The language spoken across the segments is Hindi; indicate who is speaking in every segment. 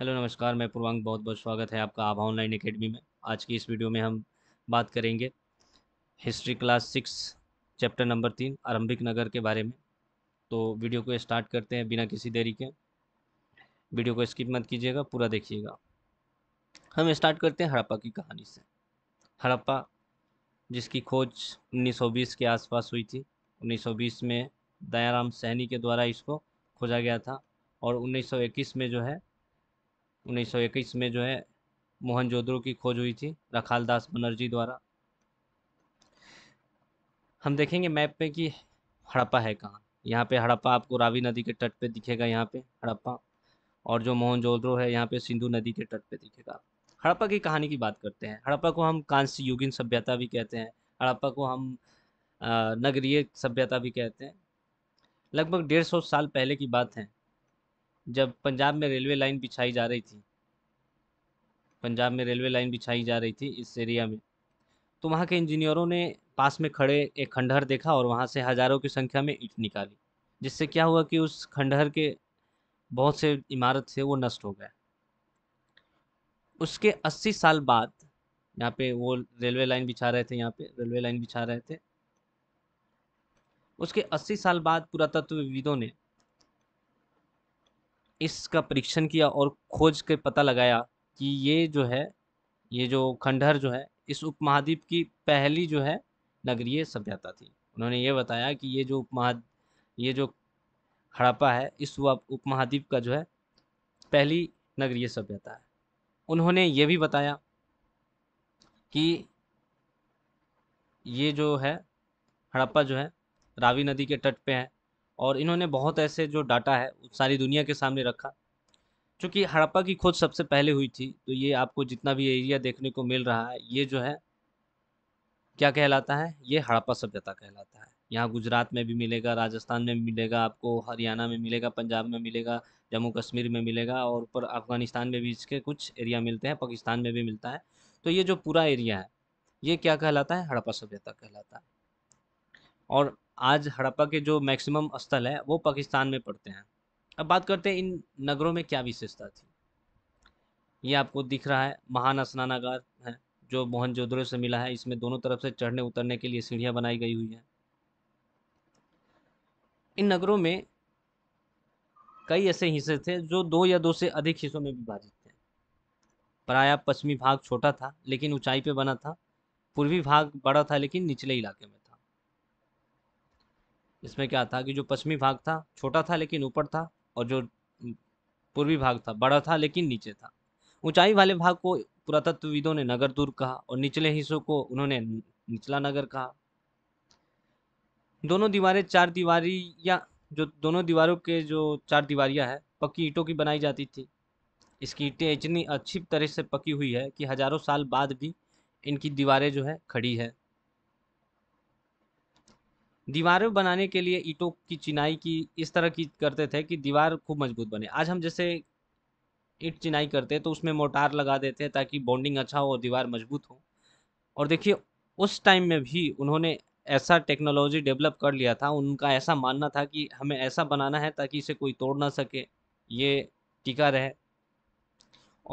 Speaker 1: हेलो नमस्कार मैं पूर्वांग बहुत बहुत स्वागत है आपका आभा ऑनलाइन अकेडमी में आज की इस वीडियो में हम बात करेंगे history class six chapter number तीन आरंभिक नगर के बारे में तो वीडियो को स्टार्ट करते हैं बिना किसी देरी के वीडियो को स्किप मत कीजिएगा पूरा देखिएगा हम स्टार्ट करते हैं हड़प्पा की कहानी से हड़प्पा जिसकी खोज 1920 के आसपास हुई थी 1920 में दयाराम सहनी के द्वारा इसको खोजा गया था और 1921 में जो है उन्नीस में जो है मोहनजोदड़ो की खोज हुई थी रखाल दास बनर्जी द्वारा हम देखेंगे मैप पे कि हड़प्पा है कहाँ यहाँ पे हड़प्पा आपको रावी नदी के तट पे दिखेगा यहाँ पे हड़प्पा और जो मोहनजोदड़ो है यहाँ पे सिंधु नदी के तट पे दिखेगा हड़प्पा की कहानी की बात करते हैं हड़प्पा को हम कांस्य युगिन सभ्यता भी कहते हैं हड़प्पा को हम नगरीय सभ्यता भी कहते हैं लगभग डेढ़ सौ साल पहले की बात है जब पंजाब में रेलवे लाइन बिछाई जा रही थी पंजाब में रेलवे लाइन बिछाई जा रही थी इस एरिया में तो वहाँ के इंजीनियरों ने पास में खड़े एक खंडहर देखा और वहाँ से हज़ारों की संख्या में ईट निकाली जिससे क्या हुआ कि उस खंडहर के बहुत से इमारत थे वो नष्ट हो गए उसके 80 साल बाद यहाँ पे वो रेलवे लाइन बिछा रहे थे यहाँ पे रेलवे लाइन बिछा रहे थे उसके 80 साल बाद पुरातत्वविदों ने इसका परीक्षण किया और खोज के पता लगाया कि ये जो है ये जो खंडहर जो है इस उपमहाद्वीप की पहली जो है नगरीय सभ्यता थी उन्होंने ये बताया कि ये जो उपमहा ये जो हड़प्पा है इस उपमहाद्वीप का जो है पहली नगरीय सभ्यता है उन्होंने ये भी बताया कि ये जो है हड़प्पा जो है रावी नदी के तट पे है और इन्होंने बहुत ऐसे जो डाटा है सारी दुनिया के सामने रखा चूँकि हड़प्पा की खोज सबसे पहले हुई थी तो ये आपको जितना भी एरिया देखने को मिल रहा है ये जो है क्या कहलाता है ये हड़प्पा सभ्यता कहलाता है यहाँ गुजरात में भी मिलेगा राजस्थान में मिलेगा आपको हरियाणा में मिलेगा पंजाब में मिलेगा जम्मू कश्मीर में मिलेगा और ऊपर अफगानिस्तान में भी इसके कुछ एरिया मिलते हैं पाकिस्तान में भी मिलता है तो ये जो पूरा एरिया है ये क्या कहलाता है हड़प्पा सभ्यता कहलाता है और आज हड़प्पा के जो मैक्सिमम स्थल है वो पाकिस्तान में पड़ते हैं अब बात करते हैं इन नगरों में क्या विशेषता थी ये आपको दिख रहा है महान स्नानागार है जो मोहनजोदड़ो से मिला है इसमें दोनों तरफ से चढ़ने उतरने के लिए सीढ़ियाँ बनाई गई हुई हैं इन नगरों में कई ऐसे हिस्से थे जो दो या दो से अधिक हिस्सों में विभाजित थे प्रायः पश्चिमी भाग छोटा था लेकिन ऊंचाई पर बना था पूर्वी भाग बड़ा था लेकिन निचले इलाके में था इसमें क्या था कि जो पश्चिमी भाग था छोटा था लेकिन ऊपर था और जो पूर्वी भाग था बड़ा था लेकिन नीचे था ऊंचाई वाले भाग को पुरातत्वविदों ने नगर दुर्ग कहा और निचले हिस्सों को उन्होंने निचला नगर कहा दोनों दीवारें चार दीवारी या जो दोनों दीवारों के जो चार दीवारियां हैं पक्की ईंटों की बनाई जाती थी इसकी ईंटें इतनी अच्छी तरह से पकी हुई है कि हजारों साल बाद भी इनकी दीवारें जो है खड़ी है दीवारें बनाने के लिए ईटों की चिनाई की इस तरह की करते थे कि दीवार खूब मजबूत बने आज हम जैसे ईट चिनाई करते हैं तो उसमें मोटार लगा देते हैं ताकि बॉन्डिंग अच्छा हो और दीवार मजबूत हो और देखिए उस टाइम में भी उन्होंने ऐसा टेक्नोलॉजी डेवलप कर लिया था उनका ऐसा मानना था कि हमें ऐसा बनाना है ताकि इसे कोई तोड़ ना सके ये टिका रहे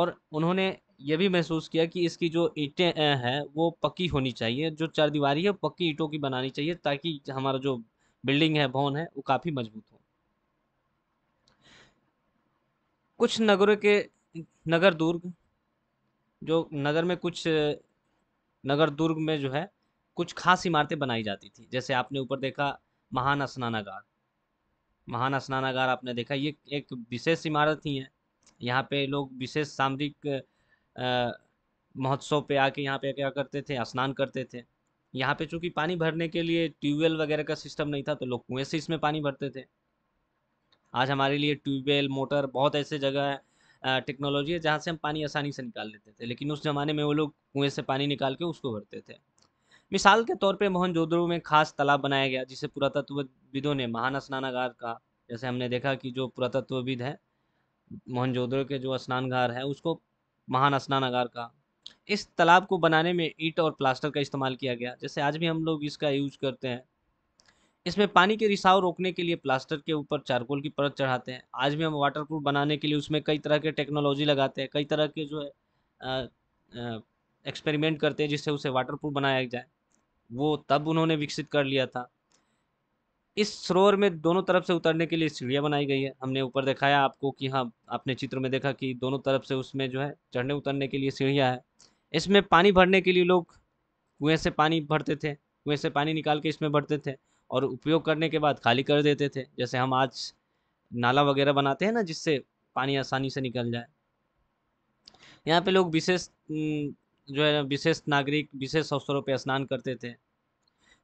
Speaker 1: और उन्होंने ये भी महसूस किया कि इसकी जो ईंटें हैं वो पक्की होनी चाहिए जो चार दीवारी है पक्की ईंटों की बनानी चाहिए ताकि हमारा जो बिल्डिंग है भवन है वो काफ़ी मजबूत हो कुछ नगरों के नगर दुर्ग जो नगर में कुछ नगर दुर्ग में जो है कुछ खास इमारतें बनाई जाती थी जैसे आपने ऊपर देखा महान स्नानागार महान स्नानागार आपने देखा ये एक विशेष इमारत ही है यहाँ पे लोग विशेष सामरिक महोत्सव पे आके यहाँ पे क्या करते थे स्नान करते थे यहाँ पे चूंकि पानी भरने के लिए ट्यूबवेल वगैरह का सिस्टम नहीं था तो लोग कुएँ से इसमें पानी भरते थे आज हमारे लिए ट्यूबवेल मोटर बहुत ऐसे जगह है टेक्नोलॉजी है जहाँ से हम पानी आसानी से निकाल लेते थे लेकिन उस ज़माने में वो लोग कुएँ से पानी निकाल के उसको भरते थे मिसाल के तौर पर मोहन में खास तालाब बनाया गया जिसे पुरातत्वविदों ने महान स्नानागार कहा जैसे हमने देखा कि जो पुरातत्वविद है मोहन के जो स्नानगार है उसको महान स्नानागार का इस तालाब को बनाने में ईट और प्लास्टर का इस्तेमाल किया गया जैसे आज भी हम लोग इसका यूज करते हैं इसमें पानी के रिसाव रोकने के लिए प्लास्टर के ऊपर चारकोल की परत चढ़ाते हैं आज भी हम वाटर प्रूफ बनाने के लिए उसमें कई तरह के टेक्नोलॉजी लगाते हैं कई तरह के जो है एक्सपेरिमेंट करते हैं जिससे उसे वाटर प्रूफ बनाया जाए वो तब उन्होंने विकसित कर लिया था इस सरोवर में दोनों तरफ से उतरने के लिए सीढ़ियाँ बनाई गई है हमने ऊपर दिखाया आपको कि हाँ आपने चित्र में देखा कि दोनों तरफ से उसमें जो है चढ़ने उतरने के लिए सीढ़ियाँ है इसमें पानी भरने के लिए लोग कुएँ से पानी भरते थे कुएँ से पानी निकाल के इसमें भरते थे और उपयोग करने के बाद खाली कर देते थे जैसे हम आज नाला वगैरह बनाते हैं ना जिससे पानी आसानी से निकल जाए यहाँ पे लोग विशेष जो है विशेष नागरिक विशेष अवसरों पर स्नान करते थे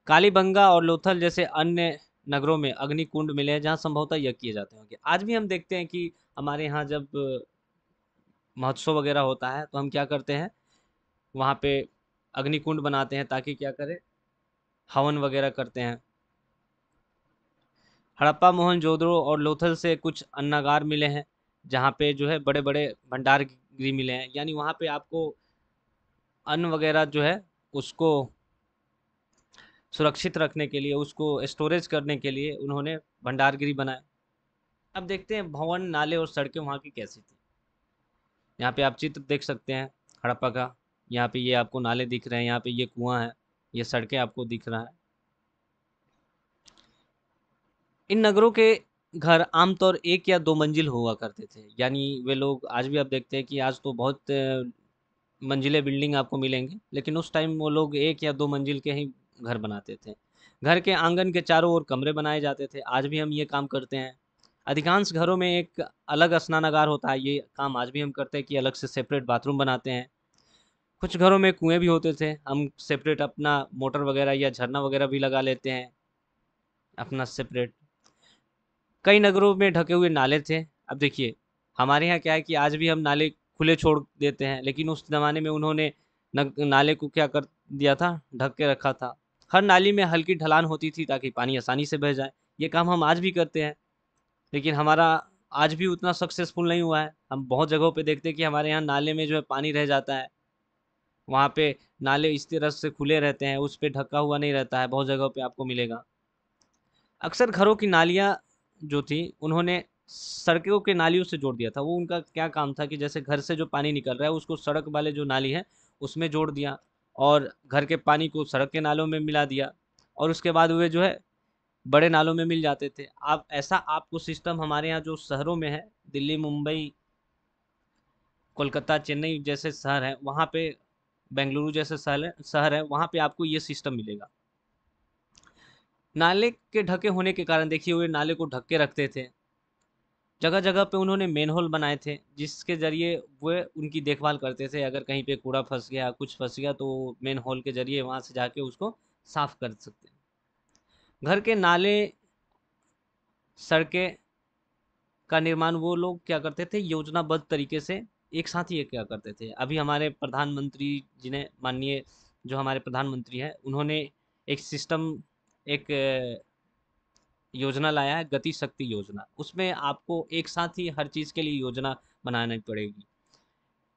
Speaker 1: कालीबंगा और लोथल जैसे अन्य नगरों में अग्निकुंड मिले हैं जहाँ संभवतः यह किए जाते होंगे आज भी हम देखते हैं कि हमारे यहाँ जब महोत्सव वगैरह होता है तो हम क्या करते हैं वहाँ पे अग्निकुंड बनाते हैं ताकि क्या करें हवन वगैरह करते हैं हड़प्पा मोहन जोधड़ो और लोथल से कुछ अन्नागार मिले हैं जहाँ पे जो है बड़े बड़े भंडार गृह मिले हैं यानी वहाँ पे आपको अन्न वगैरह जो है उसको सुरक्षित रखने के लिए उसको स्टोरेज करने के लिए उन्होंने भंडारगिरी बनाया अब देखते हैं भवन नाले और सड़कें वहाँ की कैसी थी यहाँ पे आप चित्र देख सकते हैं हड़प्पा का यहाँ पे ये आपको नाले दिख रहे हैं यहाँ पे ये कुआं है ये सड़कें आपको दिख रहा है इन नगरों के घर आमतौर एक या दो मंजिल हुआ करते थे यानी वे लोग आज भी आप देखते हैं कि आज तो बहुत मंजिले बिल्डिंग आपको मिलेंगे लेकिन उस टाइम वो लोग एक या दो मंजिल के ही घर बनाते थे घर के आंगन के चारों ओर कमरे बनाए जाते थे आज भी हम ये काम करते हैं अधिकांश घरों में एक अलग स्नानागार होता है ये काम आज भी हम करते हैं कि अलग से सेपरेट बाथरूम बनाते हैं कुछ घरों में कुएं भी होते थे हम सेपरेट अपना मोटर वगैरह या झरना वगैरह भी लगा लेते हैं अपना सेपरेट कई नगरों में ढके हुए नाले थे अब देखिए हमारे यहाँ क्या है कि आज भी हम नाले खुले छोड़ देते हैं लेकिन उस ज़माने में उन्होंने नाले को क्या कर दिया था ढक के रखा था हर नाली में हल्की ढलान होती थी ताकि पानी आसानी से बह जाए ये काम हम आज भी करते हैं लेकिन हमारा आज भी उतना सक्सेसफुल नहीं हुआ है हम बहुत जगहों पे देखते हैं कि हमारे यहाँ नाले में जो है पानी रह जाता है वहाँ पे नाले इस तरह से खुले रहते हैं उस पर ढका हुआ नहीं रहता है बहुत जगहों पर आपको मिलेगा अक्सर घरों की नालियाँ जो थी उन्होंने सड़कों के नालियों से जोड़ दिया था वो उनका क्या काम था कि जैसे घर से जो पानी निकल रहा है उसको सड़क वाले जो नाली है उसमें जोड़ दिया और घर के पानी को सड़क के नालों में मिला दिया और उसके बाद वे जो है बड़े नालों में मिल जाते थे आप ऐसा आपको सिस्टम हमारे यहाँ जो शहरों में है दिल्ली मुंबई कोलकाता चेन्नई जैसे शहर हैं वहाँ पे बेंगलुरु जैसे शहर है शहर है वहाँ पे आपको ये सिस्टम मिलेगा नाले के ढके होने के कारण देखिए वे नाले को ढक के रखते थे जगह जगह पे उन्होंने मेन होल बनाए थे जिसके ज़रिए वे उनकी देखभाल करते थे अगर कहीं पे कूड़ा फंस गया कुछ फंस गया तो मेन होल के ज़रिए वहाँ से जाके उसको साफ़ कर सकते हैं घर के नाले सड़कें का निर्माण वो लोग क्या करते थे योजनाबद्ध तरीके से एक साथ ही क्या करते थे अभी हमारे प्रधानमंत्री जी ने माननीय जो हमारे प्रधानमंत्री हैं उन्होंने एक सिस्टम एक योजना लाया है गति शक्ति योजना उसमें आपको एक साथ ही हर चीज़ के लिए योजना बनानी पड़ेगी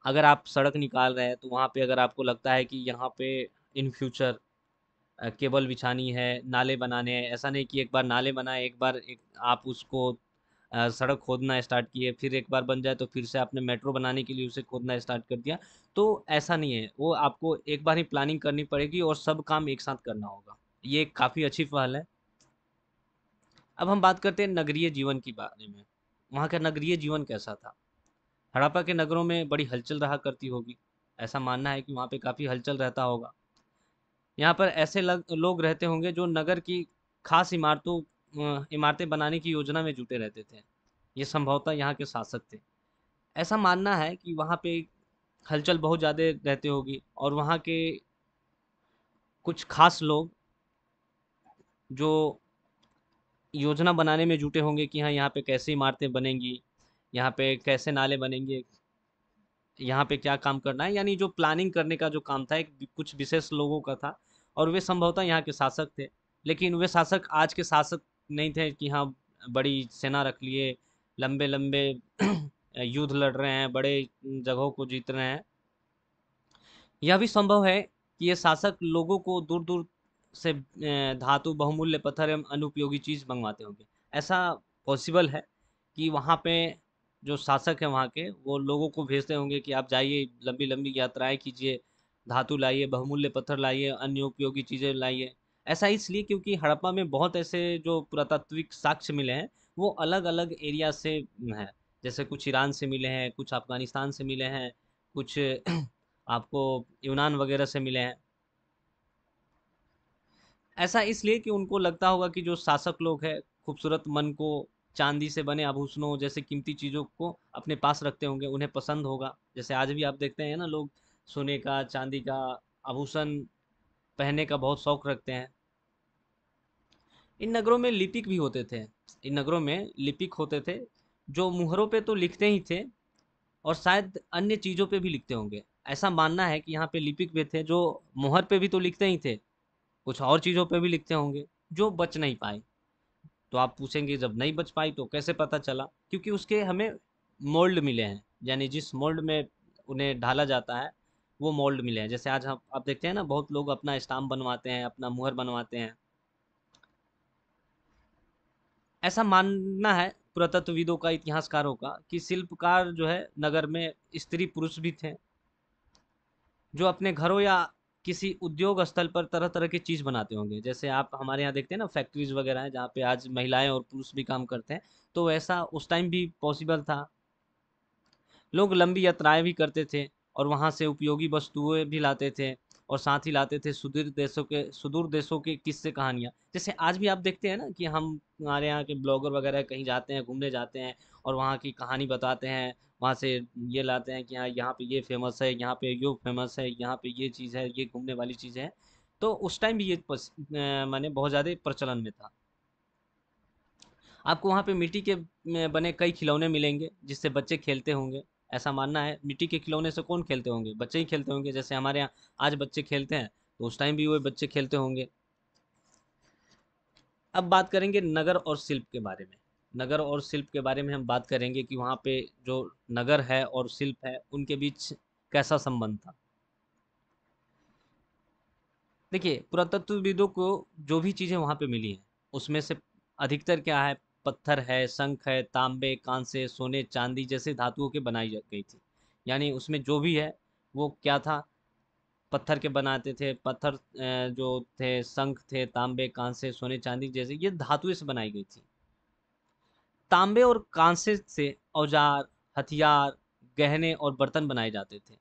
Speaker 1: अगर आप सड़क निकाल रहे हैं तो वहाँ पे अगर आपको लगता है कि यहाँ पे इन फ्यूचर केबल बिछानी है नाले बनाने हैं ऐसा नहीं कि एक बार नाले बनाए एक बार एक आप उसको सड़क खोदना स्टार्ट किए फिर एक बार बन जाए तो फिर से आपने मेट्रो बनाने के लिए उसे खोदना स्टार्ट कर दिया तो ऐसा नहीं है वो आपको एक बार ही प्लानिंग करनी पड़ेगी और सब काम एक साथ करना होगा ये काफ़ी अच्छी पहल है अब हम बात करते हैं नगरीय जीवन के बारे में वहाँ का नगरीय जीवन कैसा था हड़प्पा के नगरों में बड़ी हलचल रहा करती होगी ऐसा मानना है कि वहाँ पे काफ़ी हलचल रहता होगा यहाँ पर ऐसे लग लोग रहते होंगे जो नगर की खास इमारतों इमारतें बनाने की योजना में जुटे रहते थे ये संभवतः यहाँ के शासक थे ऐसा मानना है कि वहाँ पे हलचल बहुत ज़्यादा रहती होगी और वहाँ के कुछ खास लोग जो योजना बनाने में जुटे होंगे कि हाँ यहाँ पे कैसे इमारतें बनेंगी यहाँ पे कैसे नाले बनेंगे यहाँ पे क्या काम करना है यानी जो प्लानिंग करने का जो काम था एक कुछ विशेष लोगों का था और वे संभवतः यहाँ के शासक थे लेकिन वे शासक आज के शासक नहीं थे कि हाँ बड़ी सेना रख लिए लंबे लंबे युद्ध लड़ रहे हैं बड़े जगहों को जीत रहे हैं यह भी संभव है कि ये शासक लोगों को दूर दूर से धातु बहुमूल्य पत्थर एवं अनुपयोगी चीज़ मंगवाते होंगे ऐसा पॉसिबल है कि वहाँ पे जो शासक है वहाँ के वो लोगों को भेजते होंगे कि आप जाइए लंबी लंबी यात्राएं कीजिए धातु लाइए बहुमूल्य पत्थर लाइए अन्य उपयोगी चीज़ें लाइए ऐसा इसलिए क्योंकि हड़प्पा में बहुत ऐसे जो पुरातात्विक साक्ष्य मिले हैं वो अलग अलग एरिया से हैं जैसे कुछ ईरान से मिले हैं कुछ अफगानिस्तान से मिले हैं कुछ आपको यूनान वगैरह से मिले हैं ऐसा इसलिए कि उनको लगता होगा कि जो शासक लोग हैं खूबसूरत मन को चांदी से बने आभूषणों जैसे कीमती चीज़ों को अपने पास रखते होंगे उन्हें पसंद होगा जैसे आज भी आप देखते हैं ना लोग सोने का चांदी का आभूषण पहनने का बहुत शौक रखते हैं इन नगरों में लिपिक भी होते थे इन नगरों में लिपिक होते थे जो मुहरों पे तो लिखते ही थे और शायद अन्य चीज़ों पे भी लिखते होंगे ऐसा मानना है कि यहाँ पे लिपिक भी थे जो मुहर पे भी तो लिखते ही थे कुछ और चीज़ों पे भी लिखते होंगे जो बच नहीं पाए तो आप पूछेंगे जब नहीं बच पाई तो कैसे पता चला क्योंकि उसके हमें मोल्ड मिले हैं यानी जिस मोल्ड में उन्हें ढाला जाता है वो मोल्ड मिले हैं जैसे आज हम आप देखते हैं ना बहुत लोग अपना स्टाम्प बनवाते हैं अपना मुहर बनवाते हैं ऐसा मानना है पुरातत्वविदों का इतिहासकारों का कि शिल्पकार जो है नगर में स्त्री पुरुष भी थे जो अपने घरों या किसी उद्योग स्थल पर तरह तरह की चीज़ बनाते होंगे जैसे आप हमारे यहाँ देखते हैं ना फैक्ट्रीज वगैरह हैं जहाँ पे आज महिलाएं और पुरुष भी काम करते हैं तो वैसा उस टाइम भी पॉसिबल था लोग लंबी यात्राएं भी करते थे और वहाँ से उपयोगी वस्तुएं भी लाते थे और साथ ही लाते थे सुदूर देशों के सुदूर देशों के किस्से कहानियाँ जैसे आज भी आप देखते हैं ना कि हम हमारे यहाँ के ब्लॉगर वगैरह कहीं जाते हैं घूमने जाते हैं और वहाँ की कहानी बताते हैं वहाँ से ये लाते हैं कि हाँ यहाँ पे ये फेमस है यहाँ पे यो फेमस है यहाँ पे ये चीज़ है ये घूमने वाली चीज़ है तो उस टाइम भी ये मैंने बहुत ज़्यादा प्रचलन में था आपको वहाँ पे मिट्टी के बने कई खिलौने मिलेंगे जिससे बच्चे खेलते होंगे ऐसा मानना है मिट्टी के खिलौने से कौन खेलते होंगे बच्चे ही खेलते होंगे जैसे हमारे यहाँ आज बच्चे खेलते हैं तो उस टाइम भी वो बच्चे खेलते होंगे अब बात करेंगे नगर और शिल्प के बारे में नगर और शिल्प के बारे में हम बात करेंगे कि वहाँ पे जो नगर है और शिल्प है उनके बीच कैसा संबंध था देखिए पुरातत्वविदों को जो भी चीज़ें वहाँ पे मिली हैं उसमें से अधिकतर क्या है पत्थर है शंख है तांबे कांसे सोने चांदी जैसे धातुओं के बनाई गई थी यानी उसमें जो भी है वो क्या था पत्थर के बनाते थे पत्थर जो थे शंख थे तांबे कांसे सोने चांदी जैसे ये धातुएं से बनाई गई थी तांबे और कांसे से औजार हथियार गहने और बर्तन बनाए जाते थे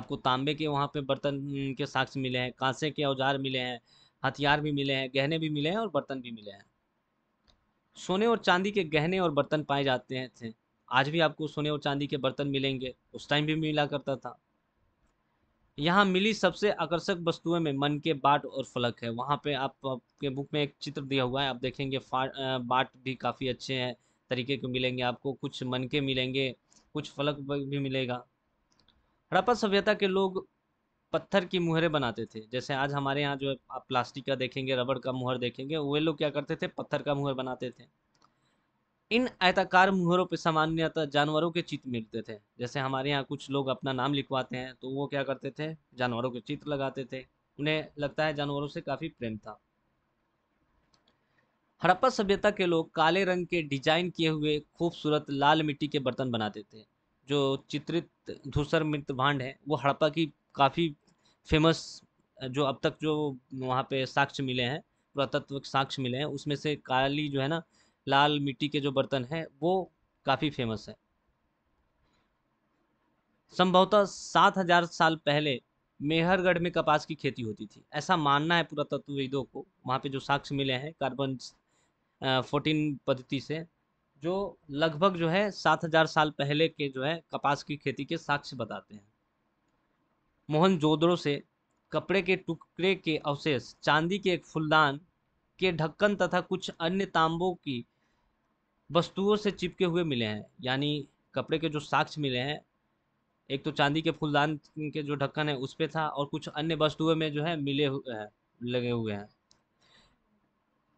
Speaker 1: आपको तांबे के वहाँ पे बर्तन के साक्ष्य मिले हैं कांसे के औजार मिले हैं हथियार भी मिले हैं गहने भी मिले हैं और बर्तन भी मिले हैं सोने और चांदी के गहने और बर्तन पाए जाते हैं थे आज भी आपको सोने और चांदी के बर्तन मिलेंगे उस टाइम भी मिला करता था यहाँ मिली सबसे आकर्षक वस्तुएं में मन के बाट और फलक है वहाँ पे आप आपके बुक में एक चित्र दिया हुआ है आप देखेंगे बाट भी काफ़ी अच्छे हैं तरीके के मिलेंगे आपको कुछ मन के मिलेंगे कुछ फलक भी मिलेगा हड़प्पा सभ्यता के लोग पत्थर की मुहरे बनाते थे जैसे आज हमारे यहाँ जो आप प्लास्टिक का देखेंगे रबड़ का मुहर देखेंगे वे लोग क्या करते थे पत्थर का मुहर बनाते थे इन आयताकार मुहरों पर सामान्यतः जानवरों के चित्र मिलते थे जैसे हमारे यहाँ कुछ लोग अपना नाम लिखवाते हैं तो वो क्या करते थे जानवरों के चित्र लगाते थे उन्हें लगता है जानवरों से काफ़ी प्रेम था हड़प्पा सभ्यता के लोग काले रंग के डिजाइन किए हुए खूबसूरत लाल मिट्टी के बर्तन बनाते थे जो चित्रित धूसर मृत भांड है वो हड़प्पा की काफ़ी फेमस जो अब तक जो वहाँ पे साक्ष्य मिले हैं पुरातत्व साक्ष्य मिले हैं उसमें से काली जो है ना लाल मिट्टी के जो बर्तन है वो काफ़ी फेमस है संभवतः सात हजार साल पहले मेहरगढ़ में कपास की खेती होती थी ऐसा मानना है पुरातत्वविदों को वहाँ पे जो साक्ष्य मिले हैं कार्बन फोर्टीन पद्धति से जो लगभग जो है सात हजार साल पहले के जो है कपास की खेती के साक्ष्य बताते हैं मोहनजोदड़ो से कपड़े के टुकड़े के अवशेष चांदी के एक फुलदान के ढक्कन तथा कुछ अन्य तांबों की वस्तुओं से चिपके हुए मिले हैं यानी कपड़े के जो साक्ष्य मिले हैं एक तो चांदी के फूलदान के जो ढक्कन है उस पर था और कुछ अन्य वस्तुओं में जो है मिले हुए हैं लगे हुए हैं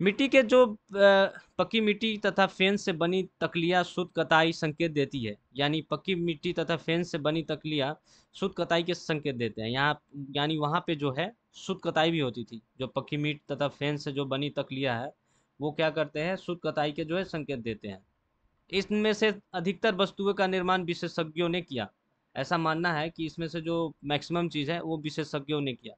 Speaker 1: मिट्टी के जो पक्की मिट्टी तथा फेंस से बनी तकलिया शुद्ध कताई संकेत देती है यानी पक्की मिट्टी तथा फेंस से बनी तकलिया शुद्ध कताई के संकेत देते हैं यहाँ यानी वहाँ पे जो है शुद्ध कताई भी होती थी जो पक्की मिट्टी तथा फेंस से जो बनी तकलिया है वो क्या करते हैं शुद्ध कताई के जो है संकेत देते हैं इसमें से अधिकतर वस्तुओं का निर्माण विशेषज्ञों ने किया ऐसा मानना है कि इसमें से जो मैक्सिमम चीज़ है वो विशेषज्ञों ने किया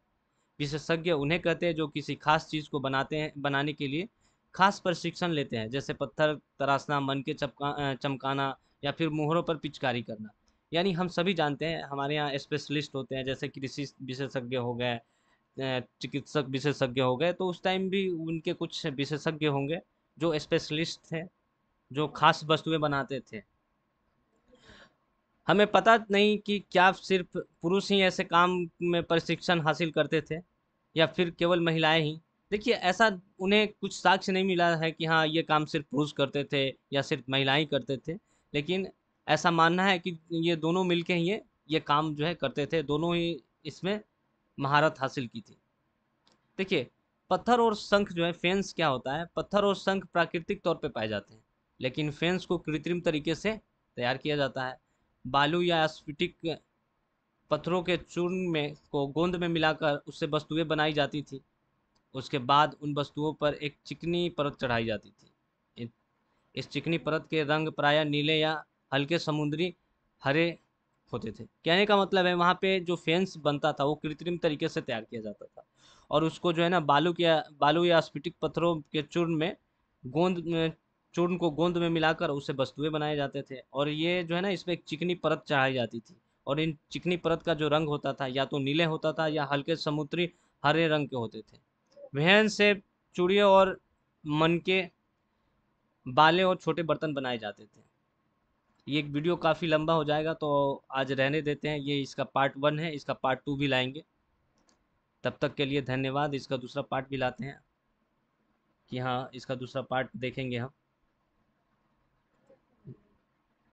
Speaker 1: विशेषज्ञ उन्हें कहते हैं जो किसी खास चीज़ को बनाते हैं बनाने के लिए खास प्रशिक्षण लेते हैं जैसे पत्थर तराशना मन के चपका चमकाना या फिर मुहरों पर पिचकारी करना यानी हम सभी जानते हैं हमारे यहाँ स्पेशलिस्ट होते हैं जैसे कृषि विशेषज्ञ हो गए चिकित्सक विशेषज्ञ हो गए तो उस टाइम भी उनके कुछ विशेषज्ञ होंगे जो स्पेशलिस्ट थे जो खास वस्तुएं बनाते थे हमें पता नहीं कि क्या सिर्फ पुरुष ही ऐसे काम में प्रशिक्षण हासिल करते थे या फिर केवल महिलाएं ही देखिए ऐसा उन्हें कुछ साक्ष्य नहीं मिला है कि हाँ ये काम सिर्फ पुरुष करते थे या सिर्फ महिलाएं करते थे लेकिन ऐसा मानना है कि ये दोनों मिल ही ये ये काम जो है करते थे दोनों ही इसमें महारत हासिल की थी देखिए पत्थर और शंख जो है फेंस क्या होता है पत्थर और शंख प्राकृतिक तौर पर पाए जाते हैं लेकिन फेंस को कृत्रिम तरीके से तैयार किया जाता है बालू या स्फटिक पत्थरों के चूर्ण में को गोंद में मिलाकर उससे वस्तुएं बनाई जाती थी उसके बाद उन वस्तुओं पर एक चिकनी परत चढ़ाई जाती थी इस चिकनी परत के रंग प्रायः नीले या हल्के समुद्री हरे होते थे कहने का मतलब है वहाँ पे जो फेंस बनता था वो कृत्रिम तरीके से तैयार किया जाता था और उसको जो है ना बालू के बालू या स्फटिक पत्थरों के चूर्ण में गोंद चूर्ण को गोंद में मिलाकर उसे वस्तुएं बनाए जाते थे और ये जो है ना इसमें एक चिकनी परत चढ़ाई जाती थी और इन चिकनी परत का जो रंग होता था या तो नीले होता था या हल्के समुद्री हरे रंग के होते थे वहन से चूड़िए और मन के बाले और छोटे बर्तन बनाए जाते थे ये एक वीडियो काफ़ी लंबा हो जाएगा तो आज रहने देते हैं ये इसका पार्ट वन है इसका पार्ट टू भी लाएंगे तब तक के लिए धन्यवाद इसका दूसरा पार्ट भी लाते हैं कि हाँ इसका दूसरा पार्ट देखेंगे हम